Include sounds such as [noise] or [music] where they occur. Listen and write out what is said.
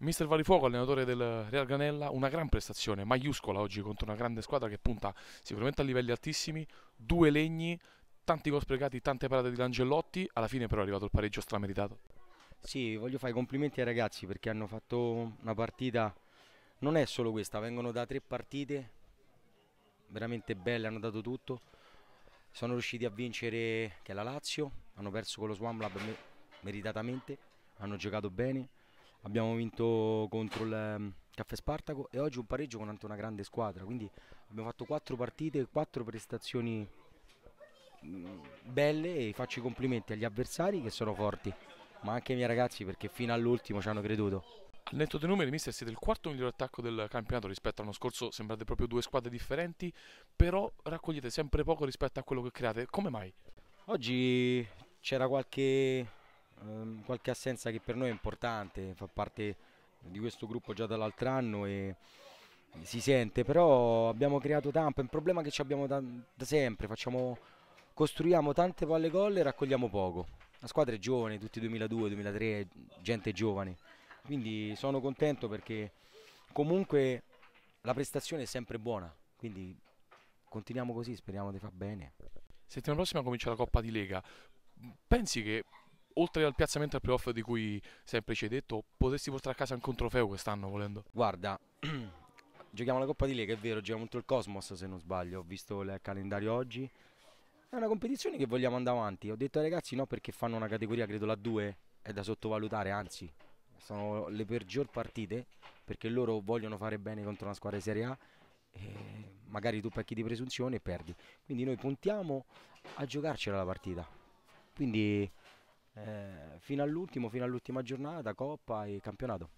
Mister Valifuoco, allenatore del Real Granella, una gran prestazione, maiuscola oggi contro una grande squadra che punta sicuramente a livelli altissimi, due legni, tanti gol sprecati, tante parate di Langellotti, alla fine però è arrivato il pareggio strameritato. Sì, voglio fare i complimenti ai ragazzi perché hanno fatto una partita, non è solo questa, vengono da tre partite veramente belle, hanno dato tutto, sono riusciti a vincere che è la Lazio, hanno perso con lo Swamlab meritatamente, hanno giocato bene, abbiamo vinto contro il ehm, Caffè Spartaco e oggi un pareggio con una grande squadra, quindi abbiamo fatto quattro partite, quattro prestazioni belle e faccio i complimenti agli avversari che sono forti, ma anche ai miei ragazzi perché fino all'ultimo ci hanno creduto. Al netto dei numeri, mister, siete il quarto miglior attacco del campionato rispetto all'anno scorso, sembrate proprio due squadre differenti, però raccogliete sempre poco rispetto a quello che create. Come mai? Oggi c'era qualche ehm, qualche assenza che per noi è importante, fa parte di questo gruppo già dall'altro anno e si sente, però abbiamo creato tanto, è un problema che ci abbiamo da, da sempre, facciamo, costruiamo tante palle gol e raccogliamo poco. La squadra è giovane, tutti 2002-2003, gente giovane, quindi sono contento perché comunque la prestazione è sempre buona, quindi continuiamo così, speriamo di far bene. Settimana prossima comincia la Coppa di Lega. Pensi che oltre al piazzamento al playoff di cui sempre ci hai detto, potresti portare a casa anche un trofeo quest'anno volendo? Guarda, [clears throat] giochiamo la Coppa di Lega, è vero, giochiamo contro il Cosmos se non sbaglio, ho visto il calendario oggi. È una competizione che vogliamo andare avanti. Ho detto ai ragazzi no perché fanno una categoria, credo la 2, è da sottovalutare, anzi, sono le peggior partite perché loro vogliono fare bene contro una squadra di Serie A. magari tu pecchi di presunzione e perdi. Quindi noi puntiamo a giocarcela la partita. Quindi eh, fino all'ultimo, fino all'ultima giornata, Coppa e campionato.